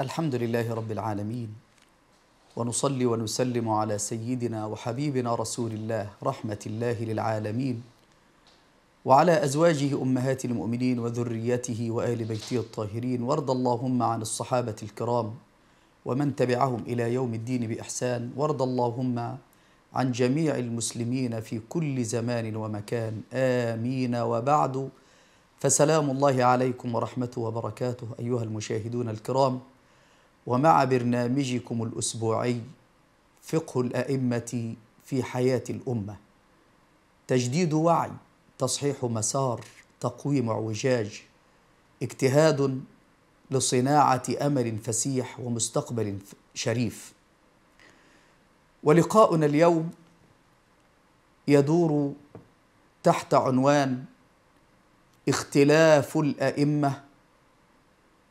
الحمد لله رب العالمين ونصلي ونسلم على سيدنا وحبيبنا رسول الله رحمة الله للعالمين وعلى أزواجه أمهات المؤمنين وذريته وآل بيته الطاهرين وارض اللهم عن الصحابة الكرام ومن تبعهم إلى يوم الدين بإحسان وارض اللهم عن جميع المسلمين في كل زمان ومكان آمين وبعد فسلام الله عليكم ورحمته وبركاته أيها المشاهدون الكرام ومع برنامجكم الاسبوعي فقه الائمه في حياه الامه تجديد وعي تصحيح مسار تقويم اعوجاج اجتهاد لصناعه امل فسيح ومستقبل شريف ولقاؤنا اليوم يدور تحت عنوان اختلاف الائمه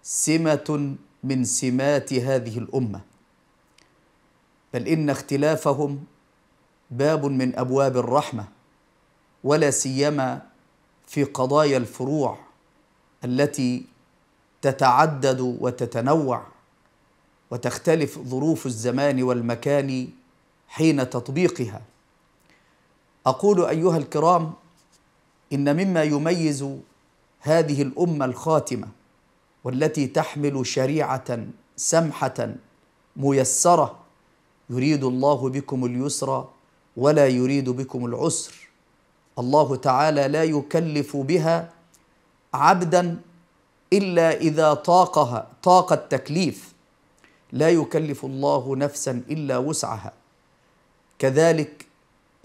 سمه من سمات هذه الامه بل ان اختلافهم باب من ابواب الرحمه ولا سيما في قضايا الفروع التي تتعدد وتتنوع وتختلف ظروف الزمان والمكان حين تطبيقها اقول ايها الكرام ان مما يميز هذه الامه الخاتمه والتي تحمل شريعه سمحه ميسره يريد الله بكم اليسر ولا يريد بكم العسر الله تعالى لا يكلف بها عبدا الا اذا طاقها طاق التكليف لا يكلف الله نفسا الا وسعها كذلك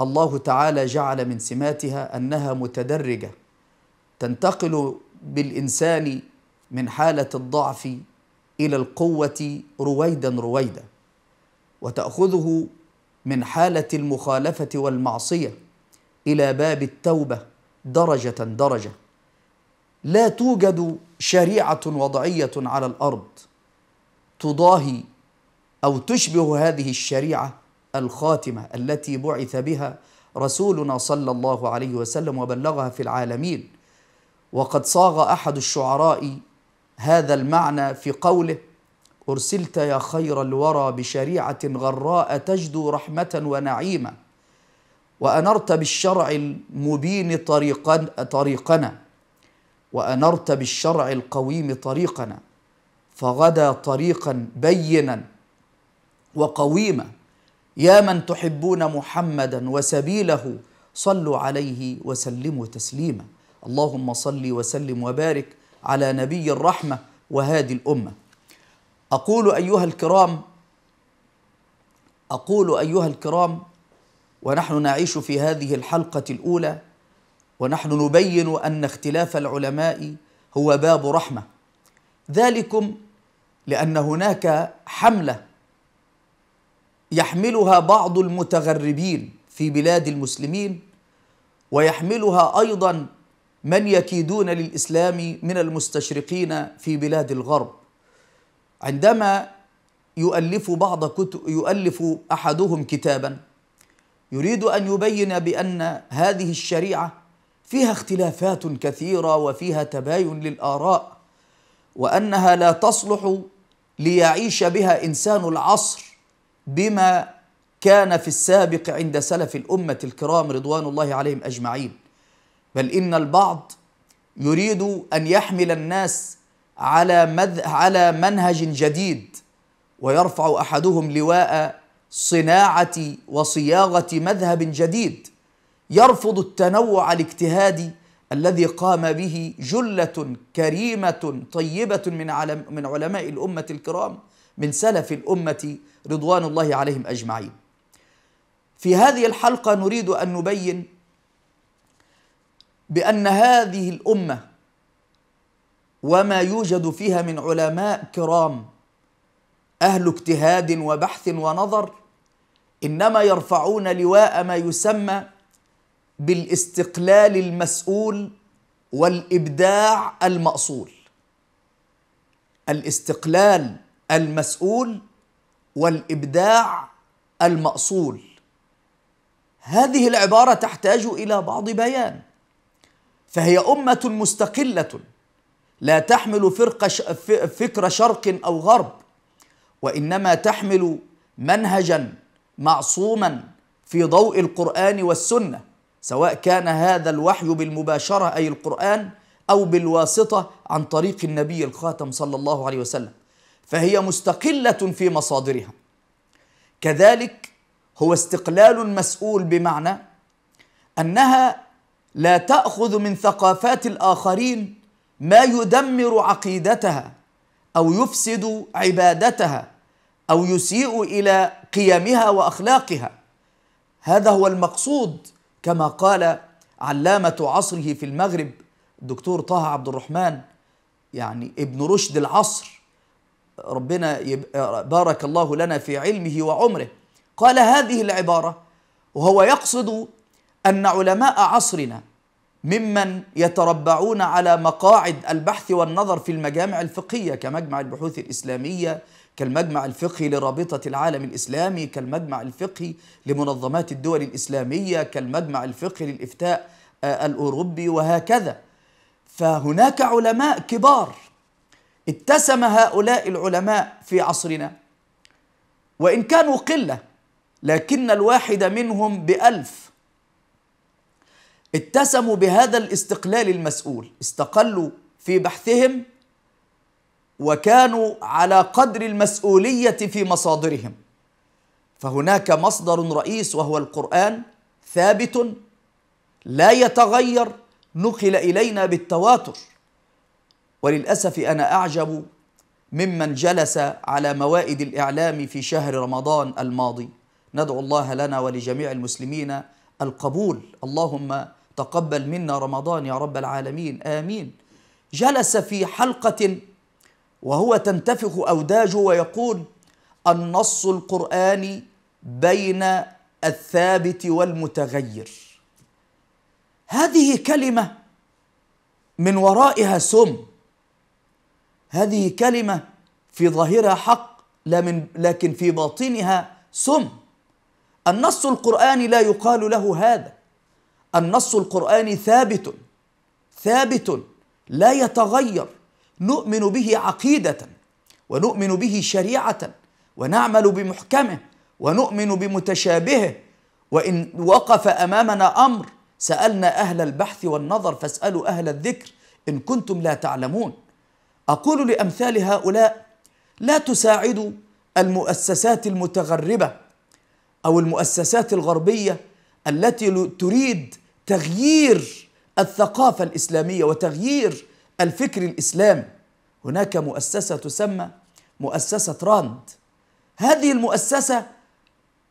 الله تعالى جعل من سماتها انها متدرجه تنتقل بالانسان من حالة الضعف إلى القوة رويدا رويدا وتأخذه من حالة المخالفة والمعصية إلى باب التوبة درجة درجة لا توجد شريعة وضعية على الأرض تضاهي أو تشبه هذه الشريعة الخاتمة التي بعث بها رسولنا صلى الله عليه وسلم وبلغها في العالمين وقد صاغ أحد الشعراء هذا المعنى في قوله ارسلت يا خير الورى بشريعه غراء تجدو رحمه ونعيما وانرت بالشرع المبين طريقا طريقنا وانرت بالشرع القويم طريقنا فغدا طريقا بينا وقويما يا من تحبون محمدا وسبيله صلوا عليه وسلموا تسليما اللهم صل وسلم وبارك على نبي الرحمه وهادي الامه اقول ايها الكرام اقول ايها الكرام ونحن نعيش في هذه الحلقه الاولى ونحن نبين ان اختلاف العلماء هو باب رحمه ذلكم لان هناك حمله يحملها بعض المتغربين في بلاد المسلمين ويحملها ايضا من يكيدون للاسلام من المستشرقين في بلاد الغرب عندما يؤلف بعض كتب يؤلف احدهم كتابا يريد ان يبين بان هذه الشريعه فيها اختلافات كثيره وفيها تباين للاراء وانها لا تصلح ليعيش بها انسان العصر بما كان في السابق عند سلف الامه الكرام رضوان الله عليهم اجمعين بل إن البعض يريد أن يحمل الناس على مذ... على منهج جديد ويرفع أحدهم لواء صناعة وصياغة مذهب جديد يرفض التنوع الاجتهادي الذي قام به جلة كريمة طيبة من علم من علماء الأمة الكرام من سلف الأمة رضوان الله عليهم أجمعين. في هذه الحلقة نريد أن نبين بأن هذه الأمة وما يوجد فيها من علماء كرام أهل اجتهاد وبحث ونظر إنما يرفعون لواء ما يسمى بالاستقلال المسؤول والإبداع المأصول الاستقلال المسؤول والإبداع المأصول هذه العبارة تحتاج إلى بعض بيان فهي أمة مستقلة لا تحمل فرق فكر شرق أو غرب وإنما تحمل منهجا معصوما في ضوء القرآن والسنة سواء كان هذا الوحي بالمباشرة أي القرآن أو بالواسطة عن طريق النبي الخاتم صلى الله عليه وسلم فهي مستقلة في مصادرها كذلك هو استقلال مسؤول بمعنى أنها لا تاخذ من ثقافات الاخرين ما يدمر عقيدتها او يفسد عبادتها او يسيء الى قيمها واخلاقها هذا هو المقصود كما قال علامه عصره في المغرب الدكتور طه عبد الرحمن يعني ابن رشد العصر ربنا بارك الله لنا في علمه وعمره قال هذه العباره وهو يقصد ان علماء عصرنا ممن يتربعون على مقاعد البحث والنظر في المجامع الفقهيه كمجمع البحوث الاسلاميه كالمجمع الفقهي لرابطه العالم الاسلامي كالمجمع الفقهي لمنظمات الدول الاسلاميه كالمجمع الفقهي للافتاء آه، الاوروبي وهكذا فهناك علماء كبار اتسم هؤلاء العلماء في عصرنا وان كانوا قله لكن الواحد منهم بألف اتسموا بهذا الاستقلال المسؤول استقلوا في بحثهم وكانوا على قدر المسؤولية في مصادرهم فهناك مصدر رئيس وهو القرآن ثابت لا يتغير نقل إلينا بالتواتر وللأسف أنا أعجب ممن جلس على موائد الإعلام في شهر رمضان الماضي ندعو الله لنا ولجميع المسلمين القبول اللهم تقبل منا رمضان يا رب العالمين آمين جلس في حلقة وهو تنتفخ أوداجه ويقول النص القرآني بين الثابت والمتغير هذه كلمة من ورائها سم هذه كلمة في ظاهرها حق لكن في باطنها سم النص القرآني لا يقال له هذا النص القرآني ثابت ثابت لا يتغير نؤمن به عقيدة ونؤمن به شريعة ونعمل بمحكمه ونؤمن بمتشابهه وإن وقف أمامنا أمر سألنا أهل البحث والنظر فاسألوا أهل الذكر إن كنتم لا تعلمون أقول لأمثال هؤلاء لا تساعدوا المؤسسات المتغربة أو المؤسسات الغربية التي تريد تغيير الثقافه الاسلاميه وتغيير الفكر الاسلامي هناك مؤسسه تسمى مؤسسه راند هذه المؤسسه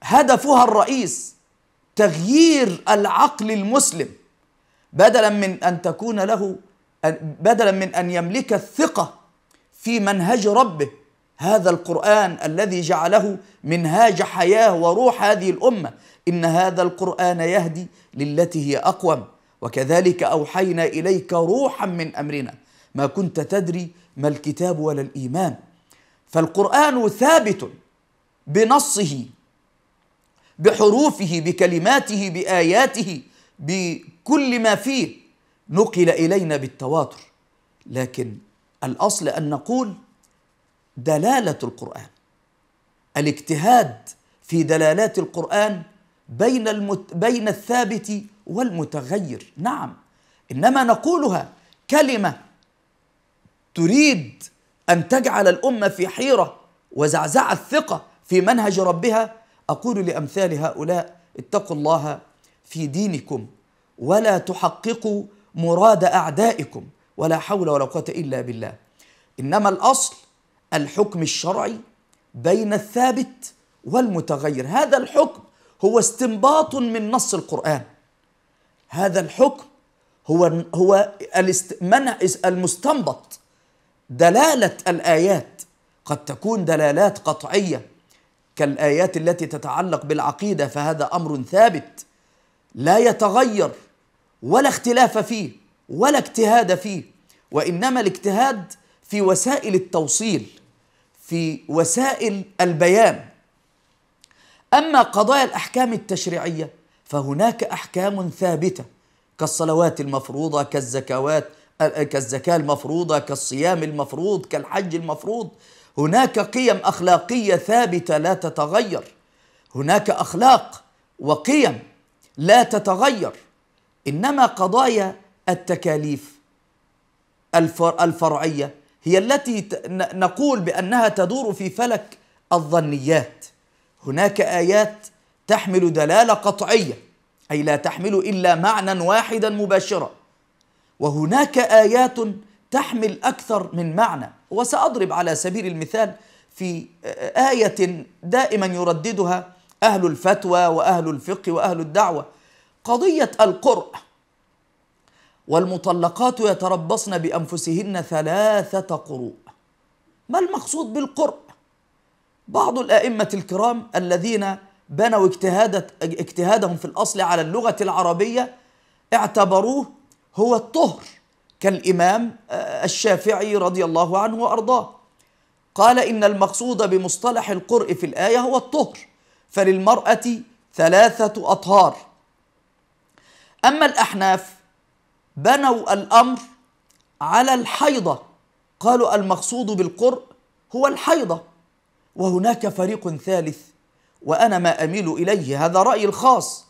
هدفها الرئيس تغيير العقل المسلم بدلا من ان تكون له بدلا من ان يملك الثقه في منهج ربه هذا القرآن الذي جعله منهاج حياة وروح هذه الأمة إن هذا القرآن يهدي للتي هي أقوم وكذلك أوحينا إليك روحا من أمرنا ما كنت تدري ما الكتاب ولا الإيمان فالقرآن ثابت بنصه بحروفه بكلماته بآياته بكل ما فيه نقل إلينا بالتواتر لكن الأصل أن نقول دلاله القران الاجتهاد في دلالات القران بين المت... بين الثابت والمتغير نعم انما نقولها كلمه تريد ان تجعل الامه في حيره وزعزع الثقه في منهج ربها اقول لامثال هؤلاء اتقوا الله في دينكم ولا تحققوا مراد اعدائكم ولا حول ولا قوه الا بالله انما الاصل الحكم الشرعي بين الثابت والمتغير هذا الحكم هو استنباط من نص القرآن هذا الحكم هو هو منع المستنبط دلالة الآيات قد تكون دلالات قطعية كالآيات التي تتعلق بالعقيدة فهذا أمر ثابت لا يتغير ولا اختلاف فيه ولا اجتهاد فيه وإنما الاجتهاد في وسائل التوصيل في وسائل البيان اما قضايا الاحكام التشريعيه فهناك احكام ثابته كالصلوات المفروضه كالزكوات آه، كالزكاه المفروضه كالصيام المفروض كالحج المفروض هناك قيم اخلاقيه ثابته لا تتغير هناك اخلاق وقيم لا تتغير انما قضايا التكاليف الفرعيه هي التي نقول بانها تدور في فلك الظنيات هناك ايات تحمل دلاله قطعيه اي لا تحمل الا معنى واحدا مباشرا وهناك ايات تحمل اكثر من معنى وساضرب على سبيل المثال في ايه دائما يرددها اهل الفتوى واهل الفقه واهل الدعوه قضيه القران والمطلقات يتربصن بانفسهن ثلاثه قروء ما المقصود بالقرء بعض الائمه الكرام الذين بنوا اجتهادهم في الاصل على اللغه العربيه اعتبروه هو الطهر كالامام آه، الشافعي رضي الله عنه وارضاه قال ان المقصود بمصطلح القرء في الايه هو الطهر فللمراه ثلاثه اطهار اما الاحناف بنوا الأمر على الحيضة قالوا المقصود بالقرء هو الحيضة وهناك فريق ثالث وأنا ما أميل إليه هذا رأيي الخاص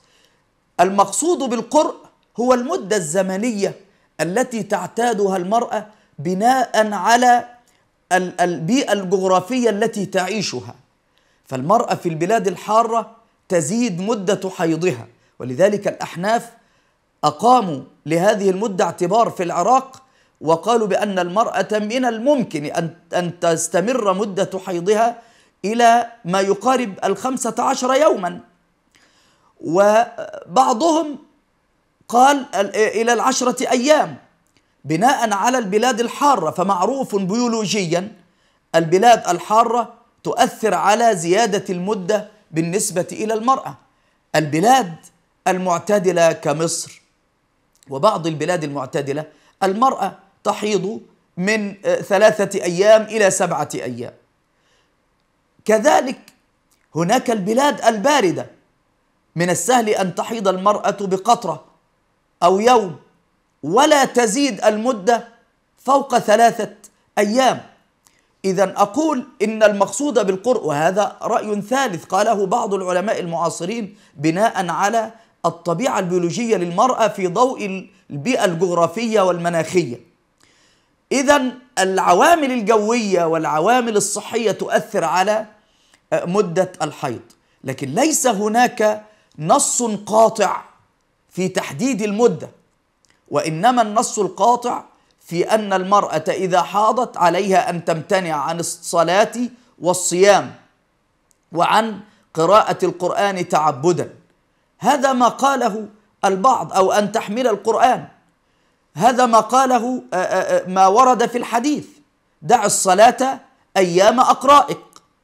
المقصود بالقرء هو المدة الزمنية التي تعتادها المرأة بناء على البيئة الجغرافية التي تعيشها فالمرأة في البلاد الحارة تزيد مدة حيضها ولذلك الأحناف أقاموا لهذه المدة اعتبار في العراق وقالوا بأن المرأة من الممكن أن, أن تستمر مدة حيضها إلى ما يقارب الخمسة عشر يوما وبعضهم قال إلى العشرة أيام بناء على البلاد الحارة فمعروف بيولوجيا البلاد الحارة تؤثر على زيادة المدة بالنسبة إلى المرأة البلاد المعتدلة كمصر وبعض البلاد المعتدلة المرأة تحيض من آه، ثلاثة أيام إلى سبعة أيام كذلك هناك البلاد الباردة من السهل أن تحيض المرأة بقطرة أو يوم ولا تزيد المدة فوق ثلاثة أيام إذا أقول إن المقصود بالقرء وهذا رأي ثالث قاله بعض العلماء المعاصرين بناء على الطبيعة البيولوجية للمرأة في ضوء البيئة الجغرافية والمناخية إذا العوامل الجوية والعوامل الصحية تؤثر على آه، مدة الحيض لكن ليس هناك نص قاطع في تحديد المدة وإنما النص القاطع في أن المرأة إذا حاضت عليها أن تمتنع عن الصلاة والصيام وعن قراءة القرآن تعبدا هذا ما قاله البعض أو أن تحمل القرآن هذا ما قاله آه، آه، آه، ما ورد في الحديث دع الصلاة أيام أقرائك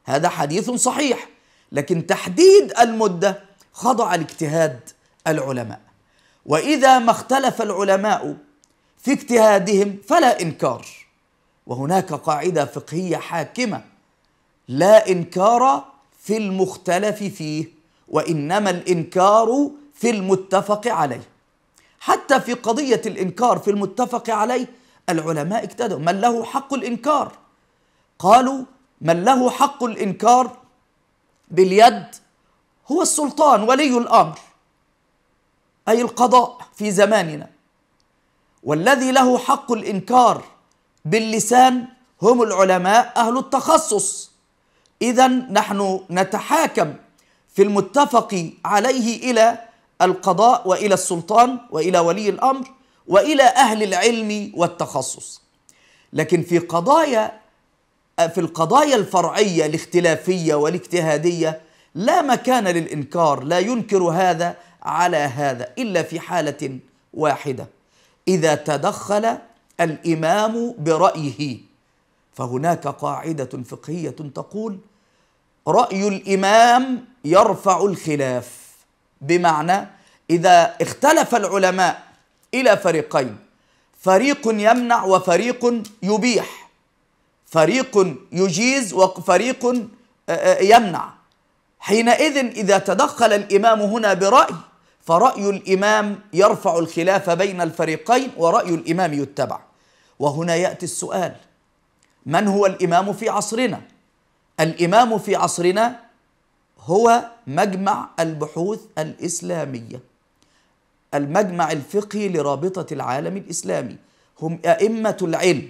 هذا حديث صحيح لكن تحديد المدة خضع لاجتهاد العلماء وإذا ما اختلف العلماء في اجتهادهم فلا إنكار وهناك قاعدة فقهية حاكمة لا إنكار في المختلف فيه وانما الانكار في المتفق عليه حتى في قضيه الانكار في المتفق عليه العلماء اكتدوا من له حق الانكار قالوا من له حق الانكار باليد هو السلطان ولي الامر اي القضاء في زماننا والذي له حق الانكار باللسان هم العلماء اهل التخصص اذا نحن نتحاكم في المتفق عليه الى القضاء والى السلطان والى ولي الامر والى اهل العلم والتخصص لكن في قضايا في القضايا الفرعيه الاختلافيه والاجتهاديه لا مكان للانكار لا ينكر هذا على هذا الا في حاله واحده اذا تدخل الامام برايه فهناك قاعده فقهيه تقول راي الامام يرفع الخلاف بمعنى إذا اختلف العلماء إلى فريقين فريق يمنع وفريق يبيح فريق يجيز وفريق آه، آه، يمنع حينئذ إذا تدخل الإمام هنا برأي فرأي الإمام يرفع الخلاف بين الفريقين ورأي الإمام يتبع وهنا يأتي السؤال من هو الإمام في عصرنا؟ الإمام في عصرنا هو مجمع البحوث الإسلامية المجمع الفقهي لرابطة العالم الإسلامي هم أئمة العلم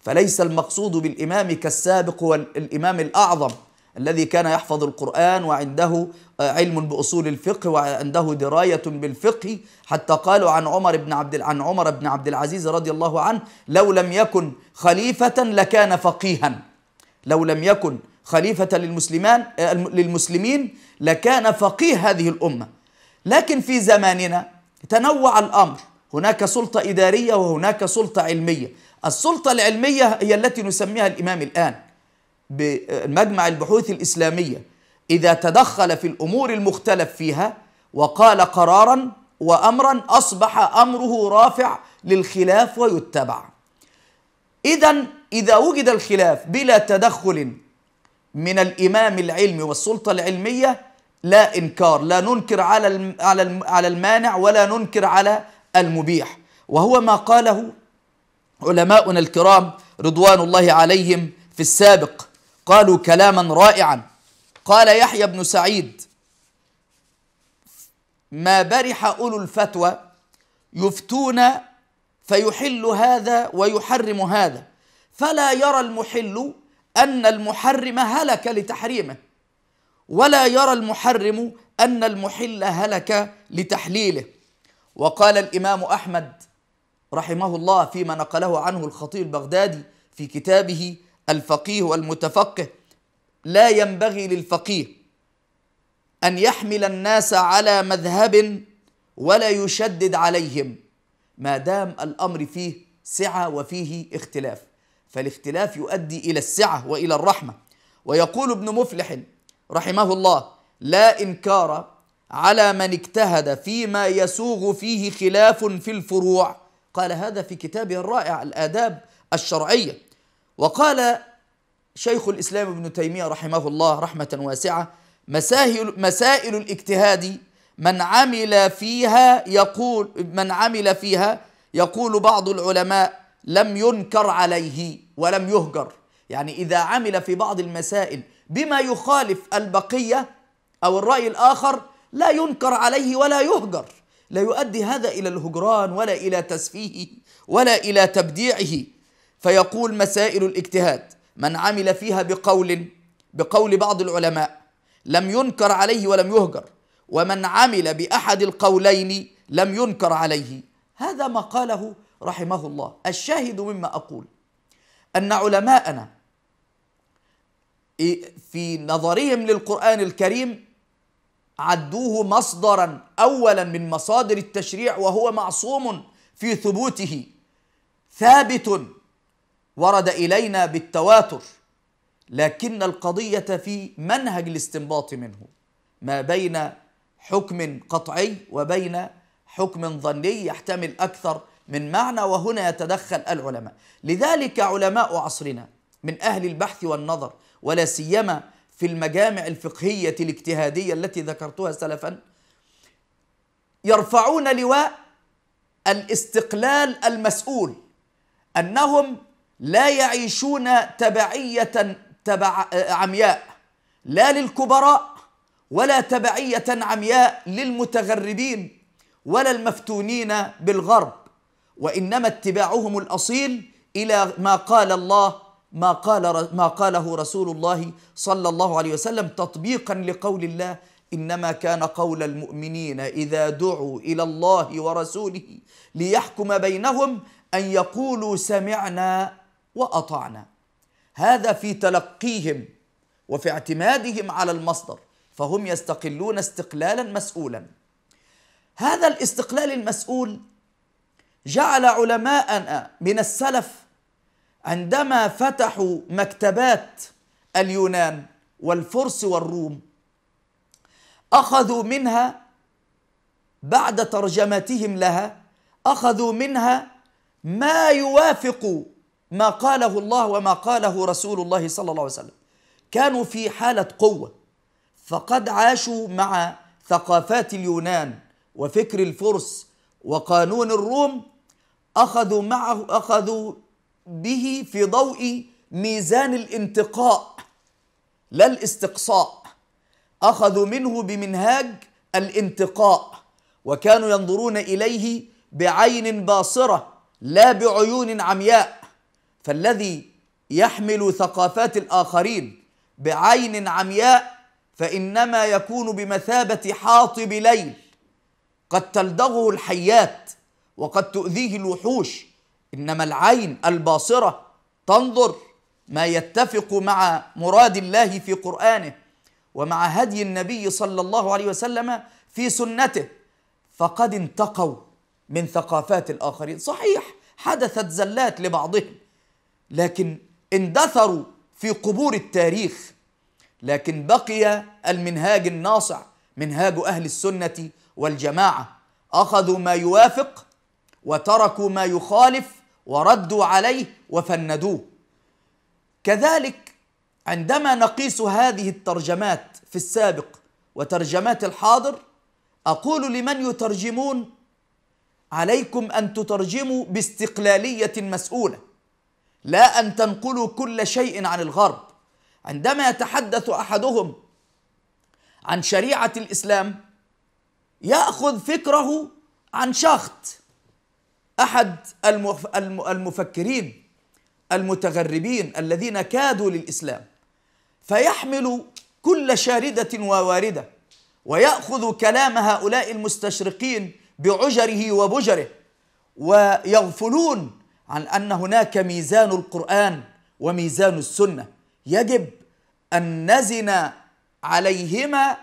فليس المقصود بالإمام كالسابق والإمام الأعظم الذي كان يحفظ القرآن وعنده آه، علم بأصول الفقه وعنده دراية بالفقه حتى قالوا عن عمر بن عبد عن عمر بن عبد العزيز رضي الله عنه لو لم يكن خليفة لكان فقيها لو لم يكن خليفة للمسلمان آه، للمسلمين لكان فقيه هذه الأمة لكن في زماننا تنوع الأمر هناك سلطة إدارية وهناك سلطة علمية السلطة العلمية هي التي نسميها الإمام الآن بمجمع البحوث الإسلامية إذا تدخل في الأمور المختلف فيها وقال قرارا وأمرا أصبح أمره رافع للخلاف ويتبع إذا إذا وجد الخلاف بلا تدخل من الإمام العلمي والسلطة العلمية لا إنكار لا ننكر على على المانع ولا ننكر على المبيح وهو ما قاله علماؤنا الكرام رضوان الله عليهم في السابق قالوا كلاما رائعا قال يحيى بن سعيد ما برح أولو الفتوى يفتون فيحل هذا ويحرم هذا فلا يرى المحل أن المحرم هلك لتحريمه ولا يرى المحرم أن المحل هلك لتحليله وقال الإمام أحمد رحمه الله فيما نقله عنه الخطيب البغدادي في كتابه الفقيه والمتفقه لا ينبغي للفقيه أن يحمل الناس على مذهب ولا يشدد عليهم ما دام الأمر فيه سعة وفيه اختلاف فالاختلاف يؤدي الى السعه والى الرحمه ويقول ابن مفلح رحمه الله لا انكار على من اجتهد فيما يسوغ فيه خلاف في الفروع قال هذا في كتابه الرائع الاداب الشرعيه وقال شيخ الاسلام ابن تيميه رحمه الله رحمه واسعه مسائل مسائل الاجتهاد من عمل فيها يقول من عمل فيها يقول بعض العلماء لم ينكر عليه ولم يهجر يعني إذا عمل في بعض المسائل بما يخالف البقية أو الرأي الآخر لا ينكر عليه ولا يهجر لا يؤدي هذا إلى الهجران ولا إلى تسفيهه ولا إلى تبديعه فيقول مسائل الاجتهاد من عمل فيها بقول بقول بعض العلماء لم ينكر عليه ولم يهجر ومن عمل بأحد القولين لم ينكر عليه هذا ما قاله رحمه الله الشاهد مما أقول أن علماءنا إيه، في نظرهم للقرآن الكريم عدوه مصدرا أولا من مصادر التشريع وهو معصوم في ثبوته ثابت ورد إلينا بالتواتر لكن القضية في منهج الاستنباط منه ما بين حكم قطعي وبين حكم ظني يحتمل أكثر من معنى وهنا يتدخل العلماء لذلك علماء عصرنا من أهل البحث والنظر ولا سيما في المجامع الفقهية الاجتهادية التي ذكرتها سلفا يرفعون لواء الاستقلال المسؤول أنهم لا يعيشون تبعية تبع عمياء لا للكبراء ولا تبعية عمياء للمتغربين ولا المفتونين بالغرب وانما اتباعهم الاصيل الى ما قال الله ما قال ما قاله رسول الله صلى الله عليه وسلم تطبيقا لقول الله انما كان قول المؤمنين اذا دعوا الى الله ورسوله ليحكم بينهم ان يقولوا سمعنا واطعنا هذا في تلقيهم وفي اعتمادهم على المصدر فهم يستقلون استقلالا مسؤولا هذا الاستقلال المسؤول جعل علماءنا من السلف عندما فتحوا مكتبات اليونان والفرس والروم اخذوا منها بعد ترجمتهم لها اخذوا منها ما يوافق ما قاله الله وما قاله رسول الله صلى الله عليه وسلم كانوا في حاله قوه فقد عاشوا مع ثقافات اليونان وفكر الفرس وقانون الروم أخذوا معه أخذوا به في ضوء ميزان الانتقاء لا الاستقصاء أخذوا منه بمنهاج الانتقاء وكانوا ينظرون إليه بعين باصرة لا بعيون عمياء فالذي يحمل ثقافات الآخرين بعين عمياء فإنما يكون بمثابة حاطب ليل قد تلدغه الحيات وقد تؤذيه الوحوش انما العين الباصره تنظر ما يتفق مع مراد الله في قرانه ومع هدي النبي صلى الله عليه وسلم في سنته فقد انتقوا من ثقافات الاخرين صحيح حدثت زلات لبعضهم لكن اندثروا في قبور التاريخ لكن بقي المنهاج الناصع منهاج اهل السنه والجماعه اخذوا ما يوافق وتركوا ما يخالف وردوا عليه وفندوه كذلك عندما نقيس هذه الترجمات في السابق وترجمات الحاضر اقول لمن يترجمون عليكم ان تترجموا باستقلاليه مسؤوله لا ان تنقلوا كل شيء عن الغرب عندما يتحدث احدهم عن شريعه الاسلام ياخذ فكره عن شخص احد المفكرين المتغربين الذين كادوا للاسلام فيحمل كل شارده ووارده وياخذ كلام هؤلاء المستشرقين بعجره وبجره ويغفلون عن ان هناك ميزان القران وميزان السنه يجب ان نزن عليهما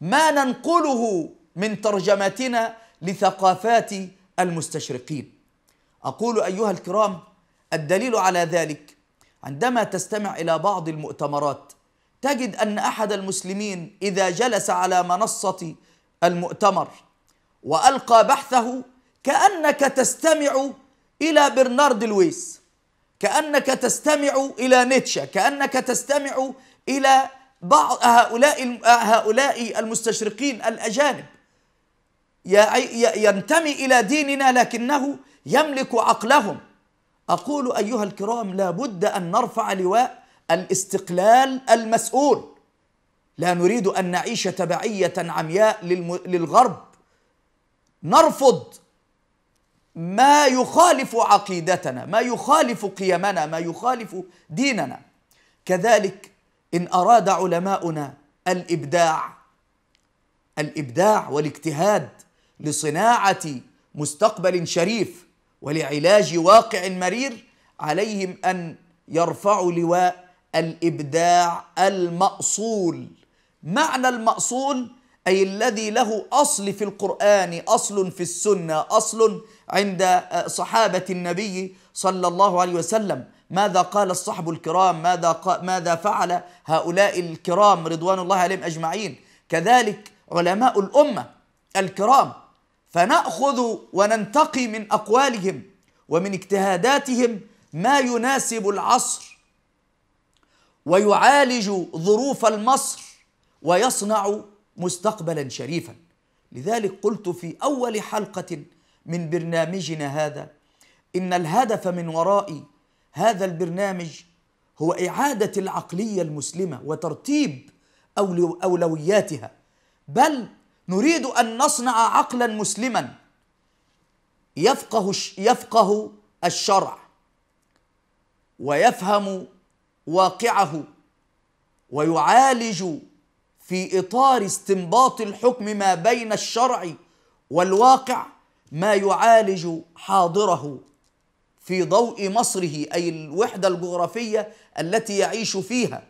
ما ننقله من ترجمتنا لثقافات المستشرقين أقول أيها الكرام الدليل على ذلك عندما تستمع إلى بعض المؤتمرات تجد أن أحد المسلمين إذا جلس على منصة المؤتمر وألقى بحثه كأنك تستمع إلى برنارد لويس كأنك تستمع إلى نيتشه كأنك تستمع إلى بعض هؤلاء هؤلاء المستشرقين الأجانب ينتمي إلى ديننا لكنه يملك عقلهم اقول ايها الكرام لابد ان نرفع لواء الاستقلال المسؤول لا نريد ان نعيش تبعيه عمياء للغرب نرفض ما يخالف عقيدتنا ما يخالف قيمنا ما يخالف ديننا كذلك ان اراد علماؤنا الابداع الابداع والاجتهاد لصناعه مستقبل شريف ولعلاج واقع مرير عليهم ان يرفعوا لواء الابداع الماصول معنى الماصول اي الذي له اصل في القران اصل في السنه اصل عند صحابه النبي صلى الله عليه وسلم ماذا قال الصحب الكرام ماذا قا ماذا فعل هؤلاء الكرام رضوان الله عليهم اجمعين كذلك علماء الامه الكرام فناخذ وننتقي من اقوالهم ومن اجتهاداتهم ما يناسب العصر ويعالج ظروف المصر ويصنع مستقبلا شريفا لذلك قلت في اول حلقه من برنامجنا هذا ان الهدف من وراء هذا البرنامج هو اعاده العقليه المسلمه وترتيب اولوياتها بل نريد أن نصنع عقلا مسلما يفقه يفقه الشرع ويفهم واقعه ويعالج في إطار استنباط الحكم ما بين الشرع والواقع ما يعالج حاضره في ضوء مصره أي الوحدة الجغرافية التي يعيش فيها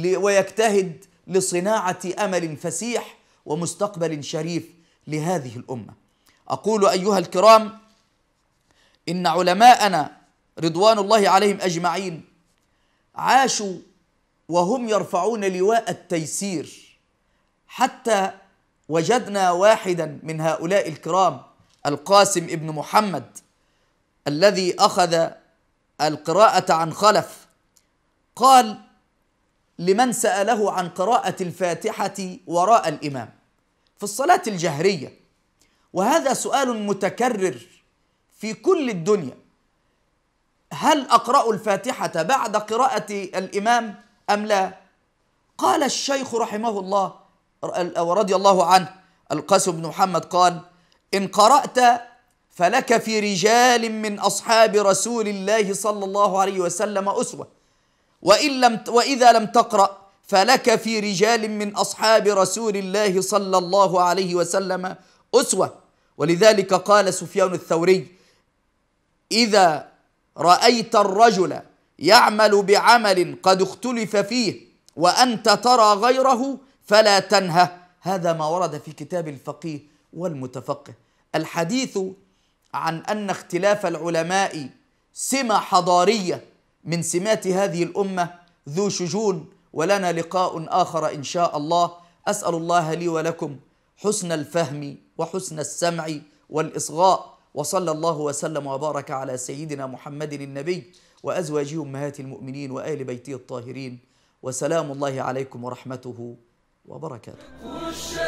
ويجتهد لصناعة أمل فسيح ومستقبل شريف لهذه الامه اقول ايها الكرام ان علماءنا رضوان الله عليهم اجمعين عاشوا وهم يرفعون لواء التيسير حتى وجدنا واحدا من هؤلاء الكرام القاسم ابن محمد الذي اخذ القراءه عن خلف قال لمن سأله عن قراءة الفاتحة وراء الإمام في الصلاة الجهرية وهذا سؤال متكرر في كل الدنيا هل أقرأ الفاتحة بعد قراءة الإمام أم لا؟ قال الشيخ رحمه الله ورضي الله عنه القاسم بن محمد قال إن قرأت فلك في رجال من أصحاب رسول الله صلى الله عليه وسلم أسوة وإن لم وإذا لم تقرأ فلك في رجال من أصحاب رسول الله صلى الله عليه وسلم أسوة ولذلك قال سفيان الثوري إذا رأيت الرجل يعمل بعمل قد اختلف فيه وأنت ترى غيره فلا تنهى هذا ما ورد في كتاب الفقيه والمتفقه الحديث عن أن اختلاف العلماء سمة حضارية من سمات هذه الامه ذو شجون ولنا لقاء اخر ان شاء الله اسال الله لي ولكم حسن الفهم وحسن السمع والاصغاء وصلى الله وسلم وبارك على سيدنا محمد النبي وازواجه امهات المؤمنين وال بيته الطاهرين وسلام الله عليكم ورحمته وبركاته